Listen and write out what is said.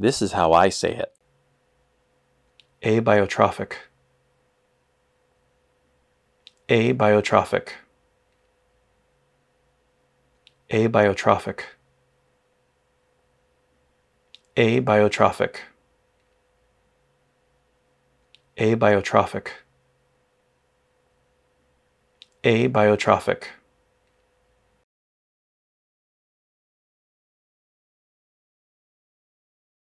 This is how I say it. Abiotrophic. Abiotrophic. Abiotrophic. Abiotrophic. Abiotrophic. Abiotrophic.